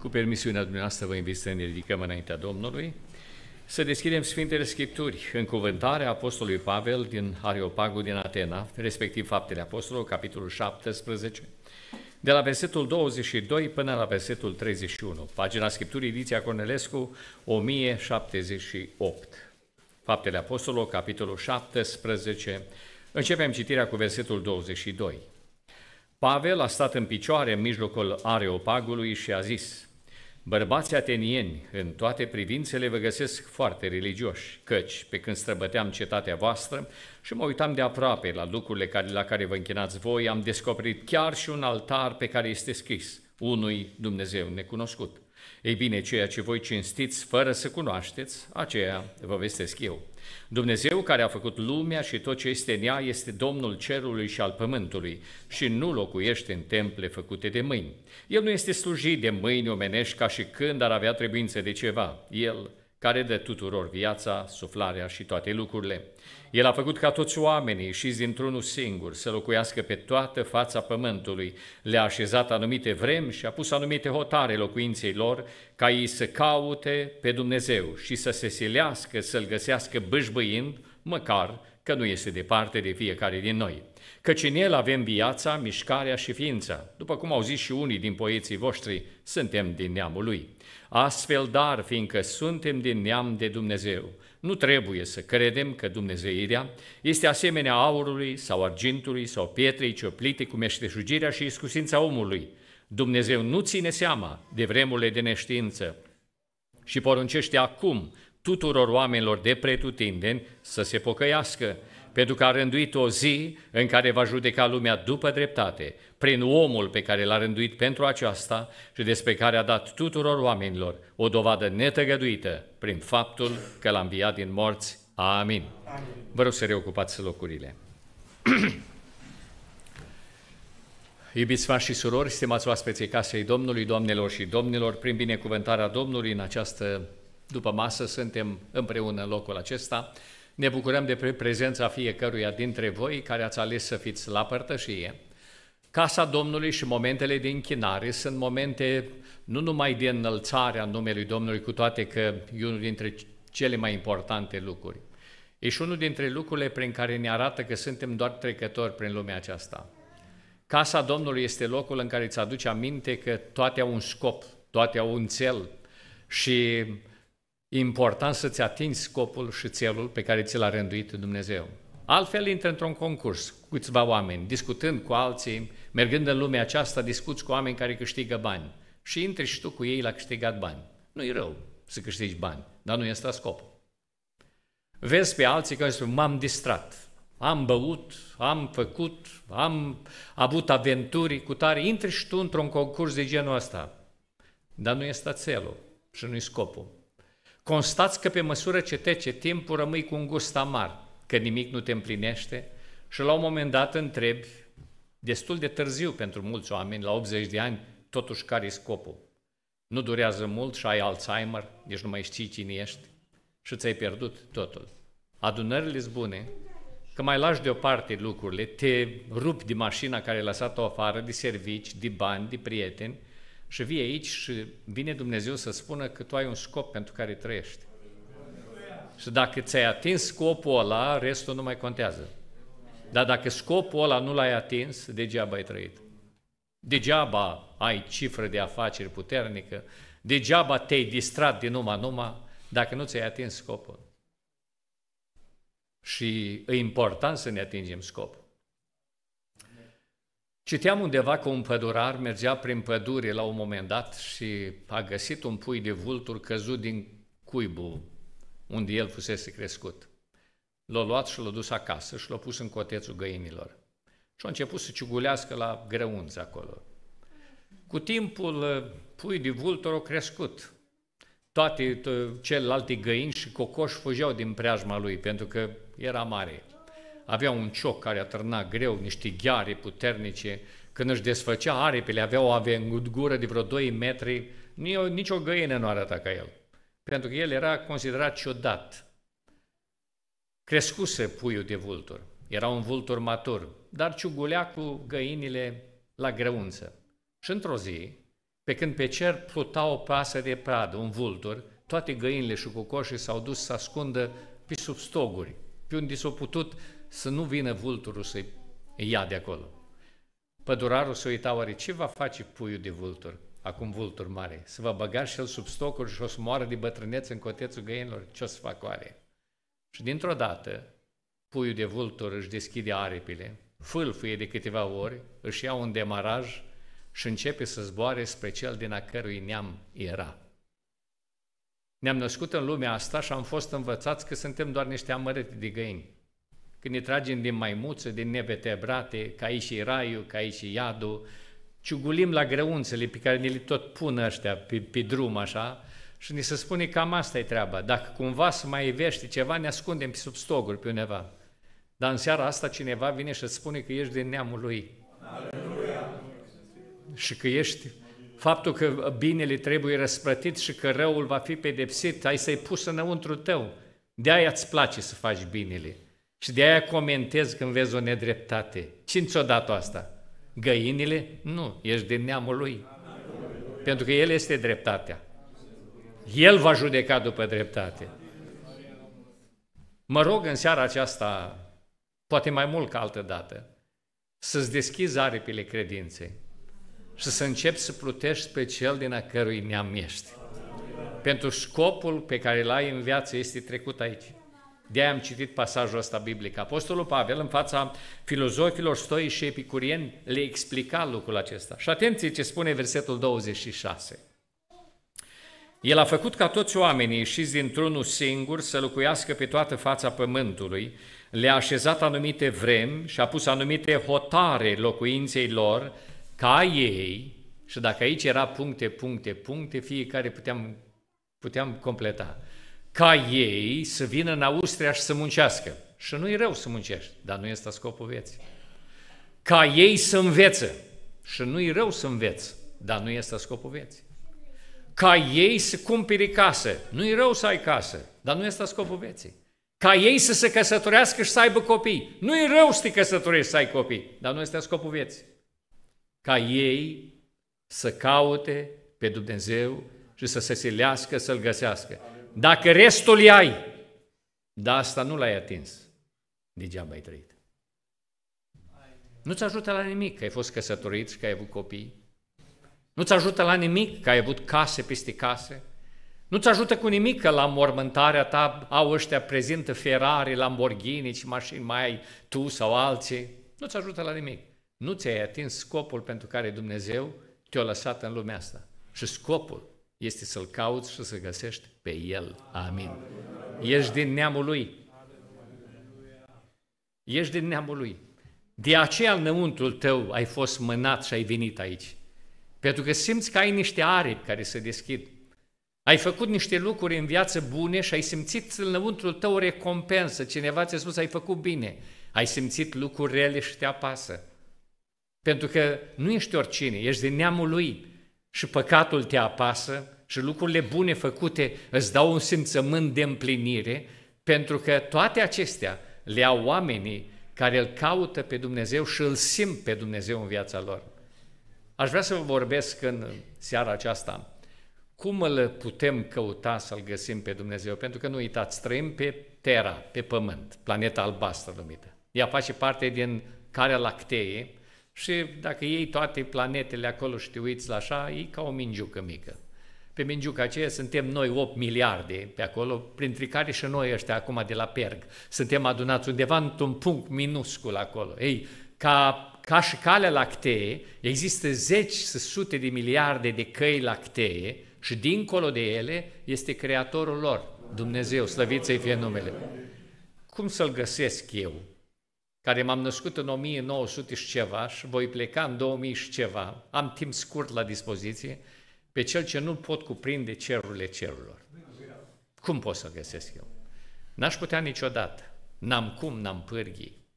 Cu permisiunea dumneavoastră vă invit să ne ridicăm înaintea Domnului, să deschidem Sfintele Scripturi, în cuvântarea Apostolului Pavel din Areopagul din Atena, respectiv Faptele Apostolului, capitolul 17, de la versetul 22 până la versetul 31, pagina Scripturii Ediția Cornelescu, 1078. Faptele Apostolului, capitolul 17, începem citirea cu versetul 22. Pavel a stat în picioare în mijlocul Areopagului și a zis – Bărbații atenieni, în toate privințele, vă găsesc foarte religioși, căci, pe când străbăteam cetatea voastră și mă uitam de aproape la lucrurile care, la care vă închinați voi, am descoperit chiar și un altar pe care este scris, unui Dumnezeu necunoscut. Ei bine, ceea ce voi cinstiți fără să cunoașteți, aceea vă vestesc eu. Dumnezeu care a făcut lumea și tot ce este în ea este Domnul cerului și al pământului și nu locuiește în temple făcute de mâini. El nu este slujit de mâini omenești ca și când ar avea trebuință de ceva. El care dă tuturor viața, suflarea și toate lucrurile. El a făcut ca toți oamenii și dintr-unul singur să locuiască pe toată fața pământului, le-a așezat anumite vremi și a pus anumite hotare locuinței lor, ca ei să caute pe Dumnezeu și să se silească, să-L găsească bâșbâind, măcar că nu este departe de fiecare din noi. Căci în El avem viața, mișcarea și ființa. După cum au zis și unii din poeții voștri, suntem din neamul Lui. Astfel, dar, fiindcă suntem din neam de Dumnezeu, nu trebuie să credem că dumnezeirea este asemenea aurului sau argintului sau pietrei cioplite cu meșteșugirea și iscusința omului. Dumnezeu nu ține seama de vremurile de neștiință și poruncește acum tuturor oamenilor de pretutindeni să se pocăiască, pentru că a rânduit o zi în care va judeca lumea după dreptate, prin omul pe care l-a rânduit pentru aceasta și despre care a dat tuturor oamenilor o dovadă netăgăduită prin faptul că l-a înviat din morți. Amin. Amin. Vă rog să reocupați locurile. Iubiți frați și surori, stimați oaspeții casei Domnului, doamnelor și domnilor, prin binecuvântarea Domnului în această după masă suntem împreună în locul acesta ne bucurăm de prezența fiecăruia dintre voi care ați ales să fiți la părtășie. Casa Domnului și momentele de închinare sunt momente nu numai de a numelui Domnului, cu toate că e unul dintre cele mai importante lucruri. E și unul dintre lucrurile prin care ne arată că suntem doar trecători prin lumea aceasta. Casa Domnului este locul în care îți aduce aminte că toate au un scop, toate au un cel și E important să-ți atingi scopul și țelul pe care ți l-a rânduit Dumnezeu. Altfel intră într-un concurs cu câțiva oameni, discutând cu alții, mergând în lumea aceasta, discuți cu oameni care câștigă bani și intri și tu cu ei la câștigat bani. Nu-i rău să câștigi bani, dar nu este scopul. Vezi pe alții că spun, m-am distrat, am băut, am făcut, am avut aventuri cu tare, intri și tu într-un concurs de genul ăsta. Dar nu este țelul și nu-i scopul. Constați că pe măsură ce trece timpul rămâi cu un gust amar, că nimic nu te împlinește și la un moment dat întrebi, destul de târziu pentru mulți oameni, la 80 de ani, totuși care e scopul? Nu durează mult și ai Alzheimer, deci nu mai știi cine ești și ți-ai pierdut totul. Adunările sunt bune, că mai lași deoparte lucrurile, te rupi de mașina care ai lăsat-o afară, de servici, de bani, de prieteni și vii aici și vine Dumnezeu să spună că tu ai un scop pentru care trăiești. Și dacă ți-ai atins scopul ăla, restul nu mai contează. Dar dacă scopul ăla nu l-ai atins, degeaba ai trăit. Degeaba ai cifră de afaceri puternică, degeaba te-ai distrat din numai numai, dacă nu ți-ai atins scopul. Și e important să ne atingem scopul. Citeam undeva că un pădurar mergea prin pădure la un moment dat și a găsit un pui de vulturi căzut din cuibul unde el fusese crescut. L-a luat și l-a dus acasă și l-a pus în cotețul găinilor. Și a început să ciugulească la grăunță acolo. Cu timpul, ă, pui de vultur au crescut. Toate ă, celelalte găini și cocoși fugeau din preajma lui, pentru că era mare avea un cioc care atârna greu, niște gheare puternice, când își desfăcea aripile, avea o gură de vreo 2 metri, nici o găină nu arăta ca el, pentru că el era considerat ciudat. Crescuse puiul de vultur, era un vultur matur, dar ciugulea cu găinile la grăunță. Și într-o zi, pe când pe cer pluta o pasă de pradă, un vultur, toate găinile și cocoșii s-au dus să ascundă pe sub stoguri, pe unde s-au putut să nu vină vulturul să-i ia de acolo. Pădurarul se uita oare ce va face puiul de vultur, acum vultur mare, să va băga și el sub stocuri și o să moară de bătrânețe în cotețul găinilor, ce o să fac oare? Și dintr-o dată, puiul de vultur își deschide aripile, fâlfâie de câteva ori, își ia un demaraj și începe să zboare spre cel din a cărui neam era. Ne-am născut în lumea asta și am fost învățați că suntem doar niște amărâte de găini. Când ne tragem din maimuță, din nevetebrate, ca aici și raiul, ca aici și iadul, ciugulim la greunțele pe care ne le tot pun ăștia pe, pe drum așa și ne se spune cam asta e treaba. Dacă cumva să mai vești ceva, ne ascundem pe sub stogul pe undeva. Dar în seara asta cineva vine și îți spune că ești din neamul lui. Aleluia! Și că ești faptul că binele trebuie răsplătit și că răul va fi pedepsit, ai să-i pus înăuntru tău. De aia îți place să faci binele. Și de aia comentez când vezi o nedreptate. Cine ți-o dat asta? Găinile? Nu, ești din neamul lui. Pentru că el este dreptatea. El va judeca după dreptate. Mă rog în seara aceasta, poate mai mult ca altă dată, să-ți deschizi aripile credinței și să începi să plutești pe cel din a cărui neam ești. Pentru scopul pe care l-ai în viață este trecut aici. De am citit pasajul ăsta biblic. Apostolul Pavel, în fața filozofilor stoi și epicurieni, le explica lucrul acesta. Și atenție ce spune versetul 26. El a făcut ca toți oamenii ieșiți dintr-unul singur să locuiască pe toată fața pământului, le-a așezat anumite vremi și a pus anumite hotare locuinței lor, ca ei, și dacă aici era puncte, puncte, puncte, fiecare puteam, puteam completa ca ei să vină în Austria și să muncească. Și nu-i rău să muncești, dar nu este scopul vieții. Ca ei să învețe. Și nu-i rău să înveți, dar nu este scopul vieții. Ca ei să cumpere casă. Nu-i rău să ai casă, dar nu este scopul vieții. Ca ei să se căsătorească și să aibă copii. Nu-i rău să te căsătorești să ai copii, dar nu este scopul vieții. Ca ei să caute pe Dumnezeu și să se silească, să-L găsească. Amin. Dacă restul ai, dar asta nu l-ai atins, degeaba ai trăit. Nu-ți ajută la nimic că ai fost căsătorit și că ai avut copii. Nu-ți ajută la nimic că ai avut case peste case. Nu-ți ajută cu nimic că la mormântarea ta au ăștia prezintă Ferrari, Lamborghini și mașini mai ai tu sau alții. Nu-ți ajută la nimic. Nu ți-ai atins scopul pentru care Dumnezeu te-a lăsat în lumea asta. Și scopul este să-L cauți și să găsești pe El. Amin. Ești din neamul Lui. Ești din neamul Lui. De aceea înăuntru tău ai fost mânat și ai venit aici. Pentru că simți că ai niște aripi care se deschid. Ai făcut niște lucruri în viață bune și ai simțit înăuntru tău o recompensă. Cineva ți-a spus, ai făcut bine. Ai simțit lucruri rele și te apasă. Pentru că nu ești oricine, ești din neamul lui și păcatul te apasă și lucrurile bune făcute îți dau un simțământ de împlinire, pentru că toate acestea le au oamenii care îl caută pe Dumnezeu și îl simt pe Dumnezeu în viața lor. Aș vrea să vă vorbesc în seara aceasta cum îl putem căuta să-L găsim pe Dumnezeu, pentru că nu uitați, trăim pe Terra, pe Pământ, planeta albastră numită. Ea face parte din Carea Lacteie, și dacă iei toate planetele acolo și te uiți la așa, e ca o mingiucă mică. Pe mingiuca aceea suntem noi 8 miliarde pe acolo, printre care și noi ăștia acum de la Perg. Suntem adunați undeva într-un punct minuscul acolo. Ei, ca, ca și calea lactee, există zeci să sute de miliarde de căi lactee și dincolo de ele este creatorul lor, Dumnezeu, slăviți să fie numele. Cum să-L găsesc eu? care m-am născut în 1900 și ceva și voi pleca în 2000 și ceva, am timp scurt la dispoziție, pe cel ce nu pot cuprinde cerurile cerurilor. Cum pot să găsesc eu? N-aș putea niciodată. N-am cum, n-am pârghii.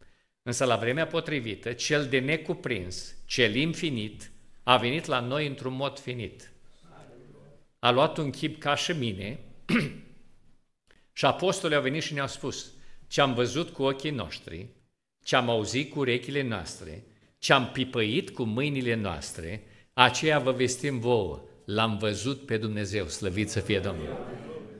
Însă la vremea potrivită, cel de necuprins, cel infinit, a venit la noi într-un mod finit. A luat un chip ca și mine și apostolii au venit și ne-au spus ce am văzut cu ochii noștri, ce am auzit cu urechile noastre, ce am pipăit cu mâinile noastre, aceea vă vestim vouă, l-am văzut pe Dumnezeu, slăvit să fie Domnul.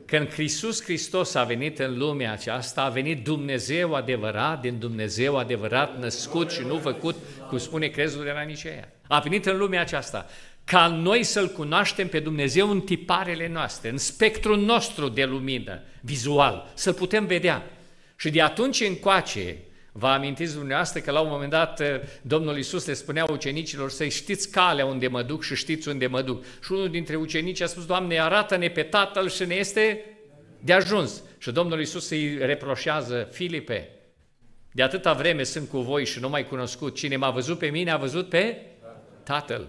Când Hristos Hristos a venit în lumea aceasta, a venit Dumnezeu adevărat, din Dumnezeu adevărat, născut și nu făcut, cum spune crezul de la Nicea. A venit în lumea aceasta ca noi să-L cunoaștem pe Dumnezeu în tiparele noastre, în spectrul nostru de lumină, vizual, să putem vedea. Și de atunci încoace, Vă amintiți dumneavoastră că la un moment dat eh, Domnul Iisus le spunea ucenicilor să știți calea unde mă duc și știți unde mă duc. Și unul dintre ucenici a spus, Doamne, arată-ne pe Tatăl și ne este de ajuns. Și Domnul Iisus îi reproșează, Filipe, de atâta vreme sunt cu voi și nu mai cunoscut. Cine m-a văzut pe mine a văzut pe Tatăl.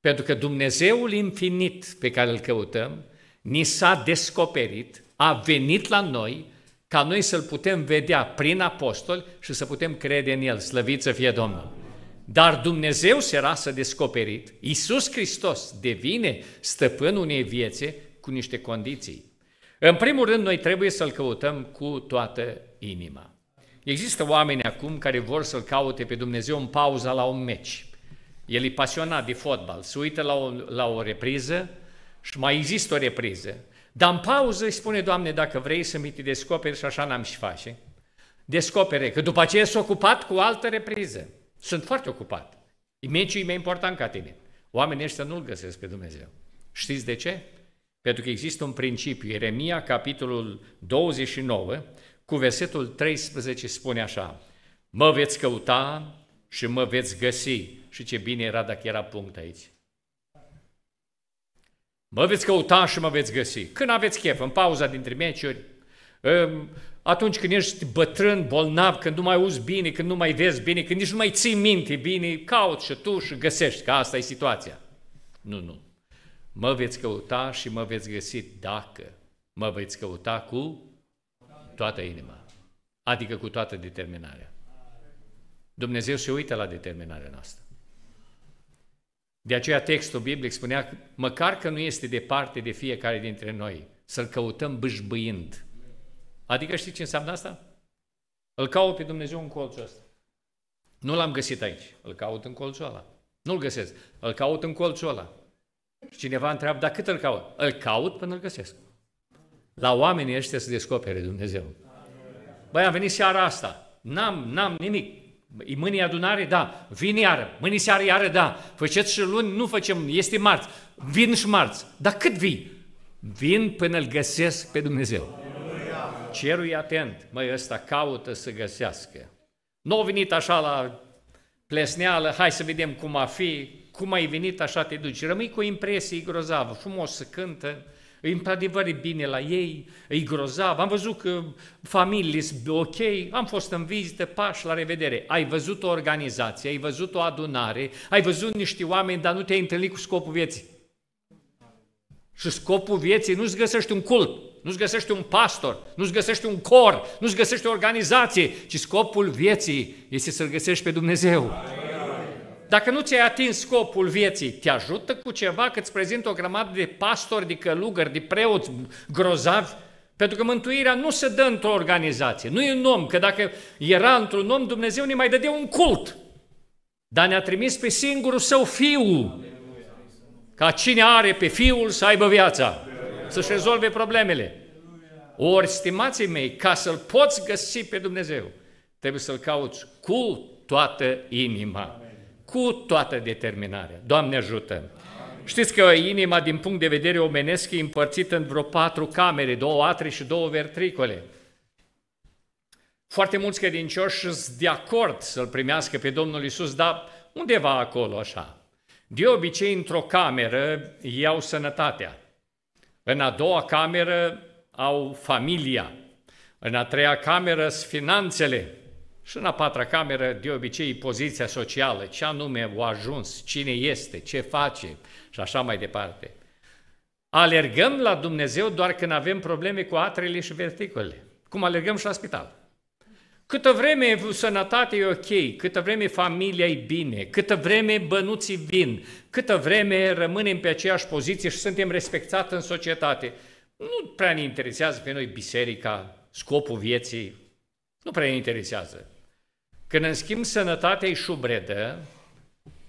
Pentru că Dumnezeul infinit pe care îl căutăm, ni s-a descoperit, a venit la noi ca noi să-L putem vedea prin apostoli și să putem crede în El, slăvit să fie Domnul. Dar Dumnezeu se rasă descoperit, Iisus Hristos devine stăpân unei viețe cu niște condiții. În primul rând, noi trebuie să-L căutăm cu toată inima. Există oameni acum care vor să-L caute pe Dumnezeu în pauza la un meci. El e pasionat de fotbal, se uită la o, la o repriză și mai există o repriză. Dar în pauză îi spune, Doamne, dacă vrei să mi te descoperi și așa n-am și face, descopere, că după aceea s-a ocupat cu altă repriză. Sunt foarte ocupat. Meciul e mai important ca tine. Oamenii ăștia nu-L găsesc pe Dumnezeu. Știți de ce? Pentru că există un principiu. Ieremia, capitolul 29, cu versetul 13 spune așa, Mă veți căuta și mă veți găsi. Și ce bine era dacă era punct aici. Mă veți căuta și mă veți găsi. Când aveți chef, în pauza dintre meciuri, um, atunci când ești bătrân, bolnav, când nu mai uzi bine, când nu mai vezi bine, când nici nu mai ții minte bine, cauți și tu și găsești, că asta e situația. Nu, nu. Mă veți căuta și mă veți găsi dacă mă veți căuta cu toată inima, adică cu toată determinarea. Dumnezeu se uită la determinarea noastră. De aceea textul biblic spunea, măcar că nu este departe de fiecare dintre noi, să-L căutăm bâșbâind. Adică știi ce înseamnă asta? Îl caut pe Dumnezeu în colțul ăsta. Nu l-am găsit aici, îl caut în colțul ăla. Nu-l găsesc, îl caut în colțul ăla. Și cineva întreabă, dar cât îl caut? Îl caut până îl găsesc. La oamenii ăștia se descopere Dumnezeu. Băi, am venit seara asta, n-am, n-am nimic, Mâine adunare, da. Vin iară. Mâine seară iară, da. Făceți și luni, nu facem, este marți. Vin și marți. Dar cât vii? Vin până îl găsesc pe Dumnezeu. Cerul e atent. Măi, ăsta caută să găsească. Nu au venit așa la plesneală, hai să vedem cum a fi, cum ai venit, așa te duci. Rămâi cu impresie grozavă, frumos să cântă, într-adevăr e bine la ei, îi grozav, am văzut că familiile sunt ok, am fost în vizită, paș, la revedere. Ai văzut o organizație, ai văzut o adunare, ai văzut niște oameni, dar nu te-ai întâlnit cu scopul vieții. Și scopul vieții nu-ți găsești un cult, nu-ți găsești un pastor, nu-ți găsești un cor, nu-ți găsești o organizație, ci scopul vieții este să-L găsești pe Dumnezeu. Amen. Dacă nu ți-ai atins scopul vieții, te ajută cu ceva că îți prezintă o grămadă de pastori, de călugări, de preoți grozavi? Pentru că mântuirea nu se dă într-o organizație, nu e un om, că dacă era într-un om, Dumnezeu ne mai dădea un cult. Dar ne-a trimis pe singurul său fiu, ca cine are pe fiul să aibă viața, să-și rezolve problemele. Ori, stimații mei, ca să-L poți găsi pe Dumnezeu, trebuie să-L cauți cu toată inima cu toată determinarea. Doamne ajută! Știți că inima, din punct de vedere omenesc, e împărțită în vreo patru camere, două atri și două vertricole. Foarte mulți credincioși sunt de acord să-L primească pe Domnul Isus, dar undeva acolo așa. De obicei, într-o cameră iau sănătatea. În a doua cameră au familia. În a treia cameră sunt finanțele. Și în a patra cameră, de obicei, poziția socială, ce anume o ajuns, cine este, ce face și așa mai departe. Alergăm la Dumnezeu doar când avem probleme cu atrele și verticole. cum alergăm și la spital. Câtă vreme sănătatea e ok, câtă vreme familia e bine, câtă vreme bănuții vin, câtă vreme rămânem pe aceeași poziție și suntem respectați în societate, nu prea ne interesează pe noi biserica, scopul vieții, nu prea ne interesează. Când în schimb sănătatea e șubredă,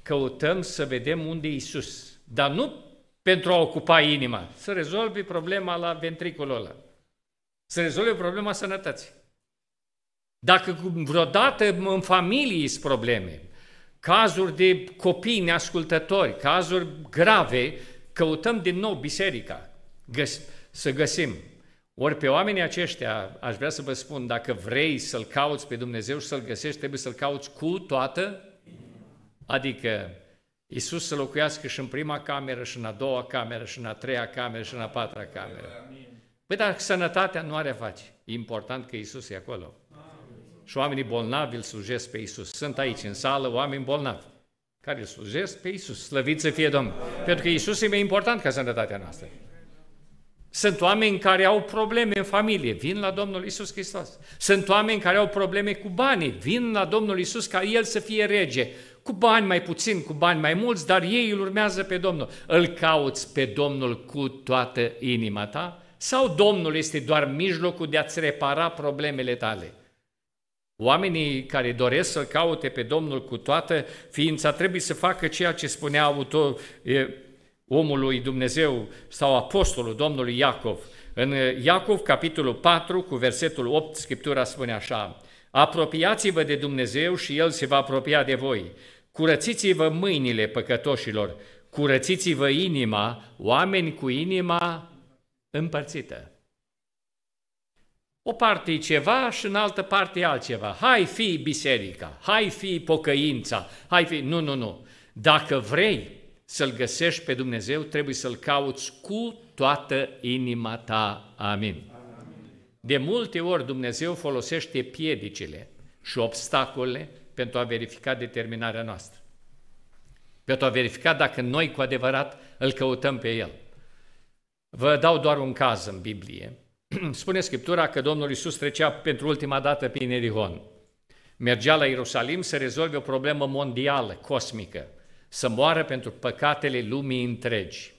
căutăm să vedem unde e Iisus, Dar nu pentru a ocupa inima, să rezolvi problema la ventricul ăla. Să rezolvi problema sănătății. Dacă vreodată în familie sunt probleme, cazuri de copii neascultători, cazuri grave, căutăm din nou biserica găs- să găsim ori pe oamenii aceștia, aș vrea să vă spun, dacă vrei să-L cauți pe Dumnezeu și să-L găsești, trebuie să-L cauți cu toată, adică Isus să locuiască și în prima cameră, și în a doua cameră, și în a treia cameră, și în a patra cameră. Păi dar sănătatea nu are face. E important că Isus e acolo. Și oamenii bolnavi îl slujesc pe Isus. Sunt aici în sală oameni bolnavi care îl slujesc pe Isus. Slăvit să fie Domnul. Pentru că Isus e mai important ca sănătatea noastră. Sunt oameni care au probleme în familie, vin la Domnul Isus Hristos. Sunt oameni care au probleme cu banii, vin la Domnul Isus ca El să fie rege. Cu bani mai puțin, cu bani mai mulți, dar ei îl urmează pe Domnul. Îl cauți pe Domnul cu toată inima ta? Sau Domnul este doar mijlocul de a-ți repara problemele tale? Oamenii care doresc să caute pe Domnul cu toată ființa trebuie să facă ceea ce spunea autor, Omului Dumnezeu sau apostolul Domnului Iacov. În Iacov, capitolul 4, cu versetul 8, Scriptura spune așa, Apropiați-vă de Dumnezeu și El se va apropia de voi. Curățiți-vă mâinile păcătoșilor, curățiți-vă inima, oameni cu inima împărțită. O parte e ceva și în altă parte e altceva. Hai fi biserica, hai fi pocăința, hai fi... Nu, nu, nu. Dacă vrei să-L găsești pe Dumnezeu, trebuie să-L cauți cu toată inima ta. Amin. De multe ori Dumnezeu folosește piedicile și obstacole pentru a verifica determinarea noastră. Pentru a verifica dacă noi cu adevărat îl căutăm pe El. Vă dau doar un caz în Biblie. Spune Scriptura că Domnul Iisus trecea pentru ultima dată prin Erihon. Mergea la Ierusalim să rezolve o problemă mondială, cosmică să moară pentru păcatele lumii întregi.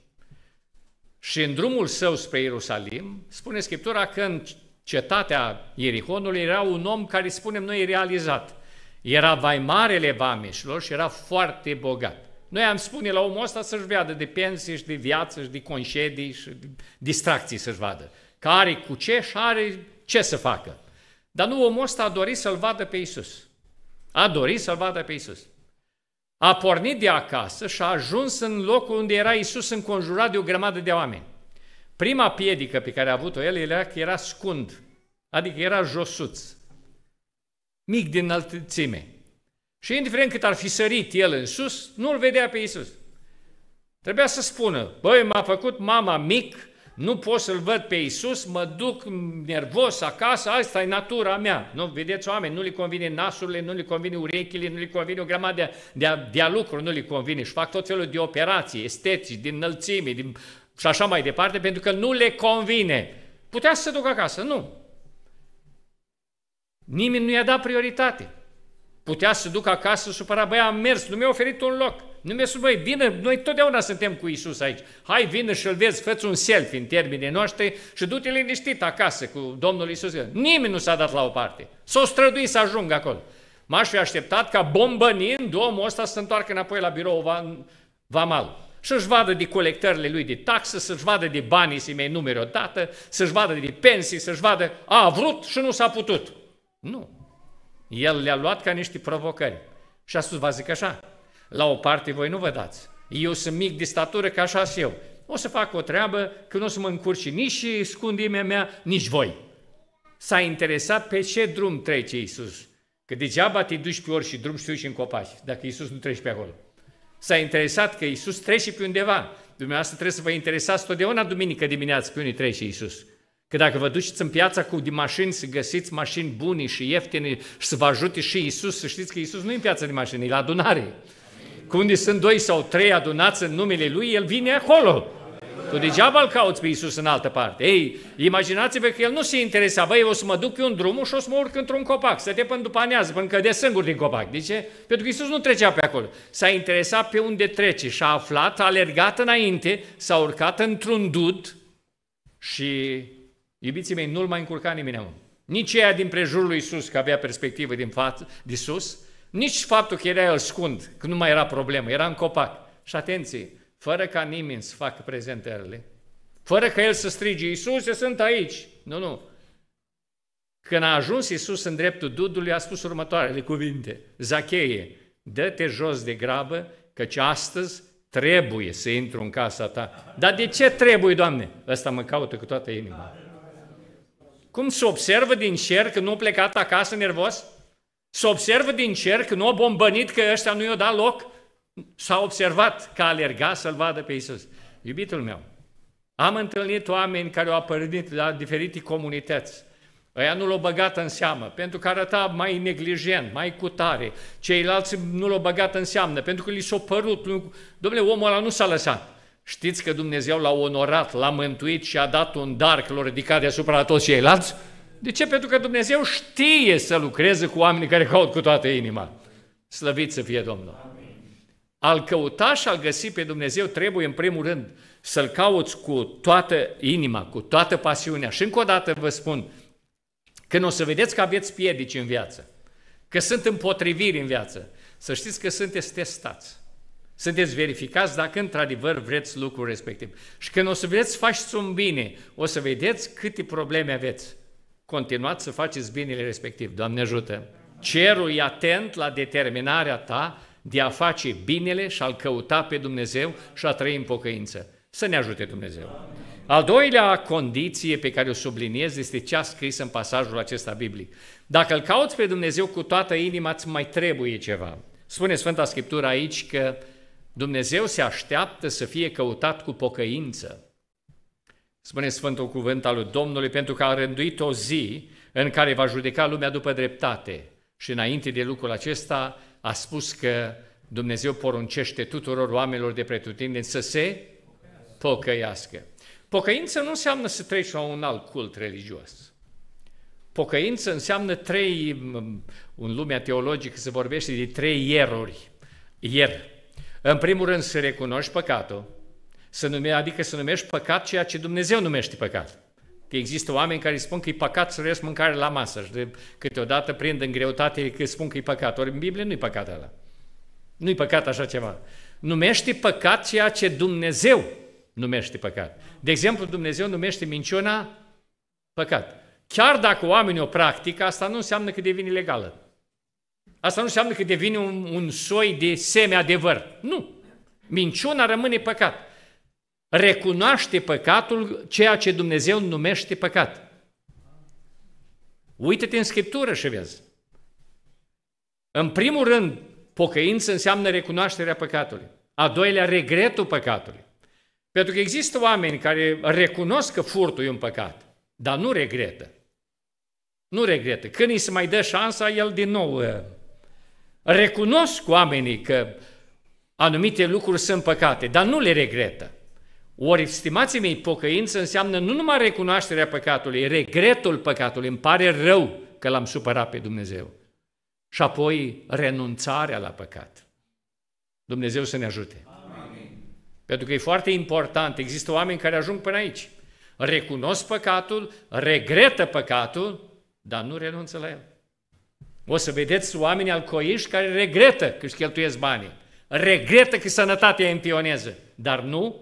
Și în drumul său spre Ierusalim, spune Scriptura că în cetatea Ierihonului era un om care, spunem noi, realizat. Era vaimarele vameșilor și era foarte bogat. Noi am spune la omul ăsta să-și vadă de pensii și de viață și de concedii și de distracții să-și vadă. Că are cu ce și are ce să facă. Dar nu omul ăsta a dorit să-L vadă pe Isus. A dorit să-L vadă pe Isus a pornit de acasă și a ajuns în locul unde era Isus înconjurat de o grămadă de oameni. Prima piedică pe care a avut-o el era că era scund, adică era josuț, mic din înălțime. Și indiferent cât ar fi sărit el în sus, nu-l vedea pe Isus. Trebuia să spună, băi, m-a făcut mama mic nu pot să-L văd pe Iisus, mă duc nervos acasă, asta e natura mea. Nu, vedeți oameni, nu li convine nasurile, nu li convine urechile, nu li convine o grămadă de, de, de lucruri, nu li convine și fac tot felul de operații estetici, din înălțime, din, și așa mai departe, pentru că nu le convine. Putea să se ducă acasă, nu. Nimeni nu i-a dat prioritate. Putea să ducă acasă supăra, băi, am mers, nu mi-a oferit un loc. Nu mi-a spus, băi, vină, noi totdeauna suntem cu Isus aici. Hai, vină și-l vezi, fă un selfie în termenii noștri și du-te liniștit acasă cu Domnul Isus. Nimeni nu s-a dat la o parte. s au străduit să ajungă acolo. M-aș fi așteptat ca bombănind omul ăsta să se întoarcă înapoi la birou vamal. Să-și vadă de colectările lui de taxă, să-și vadă de banii să-i mai numere odată, să-și vadă de pensii, să-și vadă a vrut și nu s-a putut. Nu, el le-a luat ca niște provocări și a spus, vă zic așa, la o parte voi nu vă dați. Eu sunt mic de statură, ca așa eu. O să fac o treabă că nu o să mă încurci nici scundimea mea, nici voi. S-a interesat pe ce drum trece Iisus. Că degeaba te duci pe și drum și și în copaci, dacă Iisus nu trece pe acolo. S-a interesat că Iisus trece pe undeva. Dumneavoastră trebuie să vă interesați totdeauna duminică dimineață pe unii trece Iisus. Că dacă vă duceți în piața cu de mașini să găsiți mașini bune și ieftine și să vă ajute și Isus, să știți că Isus nu e în piața de mașini, e la adunare. Că unde sunt doi sau trei adunați în numele Lui, El vine acolo. Tu degeaba îl cauți pe Isus în altă parte. Ei, imaginați-vă că el nu se interesa, băi, o să mă duc pe un drum și o să mă urc într-un copac, să te până după anează, până de singur din copac. De ce? Pentru că Isus nu trecea pe acolo. S-a interesat pe unde trece și a aflat, a alergat înainte, s-a urcat într-un dud și Iubiții mei, nu-l mai încurca nimeni om. Nici ea din prejurul lui Isus, că avea perspectivă din față, de sus, nici faptul că era el scund, că nu mai era problemă, era în copac. Și atenție, fără ca nimeni să facă prezentările, fără ca el să strige, eu sunt aici. Nu, nu. Când a ajuns Iisus în dreptul Dudului, a spus următoarele cuvinte. Zacheie, dă-te jos de grabă, căci astăzi trebuie să intru în casa ta. Dar de ce trebuie, Doamne? Ăsta mă caută cu toată inima. Cum se observă din cer că nu a plecat acasă nervos? Se observă din cer că nu a bombănit că ăștia nu i-o dat loc? S-a observat că a alergat să-L vadă pe Isus. Iubitul meu, am întâlnit oameni care au apărut la diferite comunități. Ăia nu l-au băgat în seamă, pentru că arăta mai neglijent, mai cutare. Ceilalți nu l-au băgat în seamă, pentru că li s-a părut. Domnule, omul ăla nu s-a lăsat. Știți că Dumnezeu l-a onorat, l-a mântuit și a dat un dar că l-a ridicat deasupra la toți ceilalți? De ce? Pentru că Dumnezeu știe să lucreze cu oamenii care caut cu toată inima. Slăvit să fie Domnul! Al căuta și al găsi pe Dumnezeu trebuie în primul rând să-L cauți cu toată inima, cu toată pasiunea. Și încă o dată vă spun, când o să vedeți că aveți piedici în viață, că sunt împotriviri în viață, să știți că sunteți testați. Sunteți verificați dacă într-adevăr vreți lucrul respectiv. Și când o să vreți, faceți un bine, o să vedeți câte probleme aveți. Continuați să faceți binele respectiv. Doamne ajută! Cerul e atent la determinarea ta de a face binele și a-L căuta pe Dumnezeu și a trăi în pocăință. Să ne ajute Dumnezeu! Al doilea condiție pe care o subliniez este cea scrisă în pasajul acesta biblic. Dacă îl cauți pe Dumnezeu cu toată inima, îți mai trebuie ceva. Spune Sfânta Scriptură aici că Dumnezeu se așteaptă să fie căutat cu pocăință. Spune Sfântul Cuvânt al lui Domnului, pentru că a rânduit o zi în care va judeca lumea după dreptate. Și înainte de lucrul acesta a spus că Dumnezeu poruncește tuturor oamenilor de pretutindeni să se pocăiască. Pocăință nu înseamnă să treci la un alt cult religios. Pocăință înseamnă trei, mm, în lumea teologică se vorbește de trei ieruri. Ier, în primul rând să recunoști păcatul, să nume, adică să numești păcat ceea ce Dumnezeu numește păcat. Că există oameni care spun că e păcat să răiesc mâncare la masă și de câteodată prind în greutate că spun că e păcat. Ori în Biblie nu-i păcat ăla. Nu-i păcat așa ceva. Numește păcat ceea ce Dumnezeu numește păcat. De exemplu, Dumnezeu numește minciuna păcat. Chiar dacă oamenii o practică, asta nu înseamnă că devine legală. Asta nu înseamnă că devine un, un soi de semi-adevăr. Nu. Minciuna rămâne păcat. Recunoaște păcatul, ceea ce Dumnezeu numește păcat. Uită-te în Scriptură și vezi. În primul rând, pocăință înseamnă recunoașterea păcatului. A doilea, regretul păcatului. Pentru că există oameni care recunosc că furtul e un păcat, dar nu regretă. Nu regretă. Când îi se mai dă șansa, el din nou uh, Recunosc oamenii că anumite lucruri sunt păcate, dar nu le regretă. Ori, stimații mei, pocăință înseamnă nu numai recunoașterea păcatului, regretul păcatului, îmi pare rău că l-am supărat pe Dumnezeu. Și apoi renunțarea la păcat. Dumnezeu să ne ajute. Amin. Pentru că e foarte important, există oameni care ajung până aici. Recunosc păcatul, regretă păcatul, dar nu renunță la el. O să vedeți oameni alcoiști care regretă că își cheltuiesc banii, regretă că sănătatea împioneze, dar nu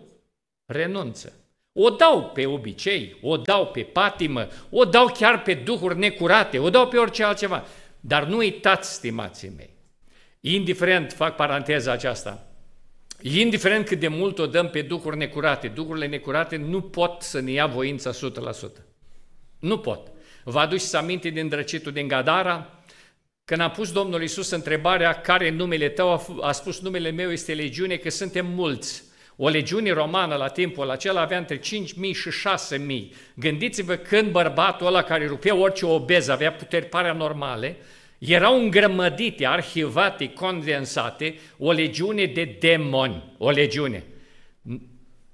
renunță. O dau pe obicei, o dau pe patimă, o dau chiar pe duhuri necurate, o dau pe orice altceva. Dar nu uitați, stimații mei, indiferent, fac paranteza aceasta, indiferent cât de mult o dăm pe duhuri necurate, duhurile necurate nu pot să ne ia voința 100%. Nu pot. Vă aduceți aminte din drăcitul din Gadara, când a pus Domnul Isus întrebarea care numele tău, a spus numele meu este legiune, că suntem mulți. O legiune romană la timpul acela avea între 5.000 și 6.000. Gândiți-vă când bărbatul ăla care rupea orice obez, avea puteri paranormale, erau îngrămădite, arhivate, condensate, o legiune de demoni, o legiune.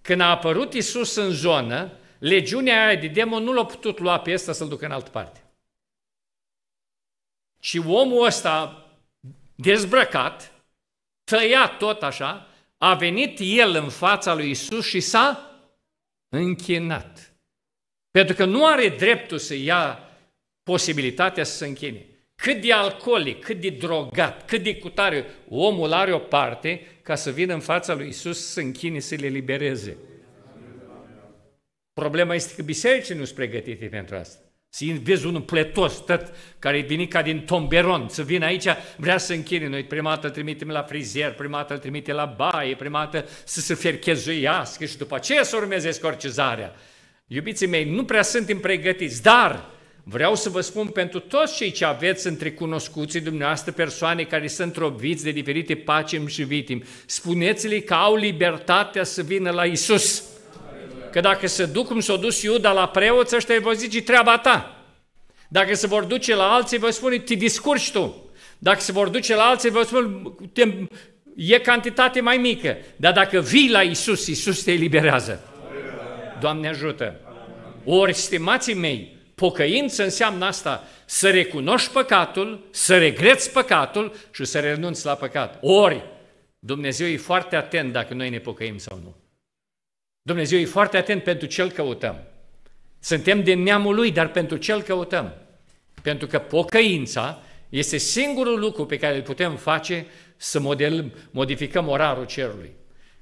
Când a apărut Isus în zonă, legiunea aia de demon nu l-a putut lua pe ăsta să-l ducă în altă parte. Și omul ăsta, dezbrăcat, tăiat tot așa, a venit el în fața lui Isus și s-a închinat. Pentru că nu are dreptul să ia posibilitatea să se închine. Cât de alcoolic, cât de drogat, cât de cutare, omul are o parte ca să vină în fața lui Isus să închine, să le libereze. Problema este că bisericii nu sunt pregătite pentru asta. Să vezi un pletos, tot, care e venit ca din tomberon, să vină aici, vrea să închine. Noi prima dată îl trimitem la frizer, prima dată îl trimitem la baie, prima dată să se ferchezuiască și după aceea să urmeze scorcizarea. Iubiții mei, nu prea suntem pregătiți, dar vreau să vă spun pentru toți cei ce aveți între cunoscuții dumneavoastră persoane care sunt roviți de diferite pacem și vitim, spuneți-le că au libertatea să vină la Isus că dacă se duc cum s-a dus Iuda la preoți, ăștia îi vor zice treaba ta. Dacă se vor duce la alții, vă spune, te discurci tu. Dacă se vor duce la alții, vă spun, te, e cantitate mai mică. Dar dacă vii la Isus, Isus te eliberează. Doamne ajută! Ori, stimații mei, pocăință înseamnă asta, să recunoști păcatul, să regreți păcatul și să renunți la păcat. Ori, Dumnezeu e foarte atent dacă noi ne pocăim sau nu. Dumnezeu e foarte atent pentru ce îl căutăm. Suntem din neamul lui, dar pentru ce îl căutăm? Pentru că pocăința este singurul lucru pe care îl putem face să modelăm, modificăm orarul cerului.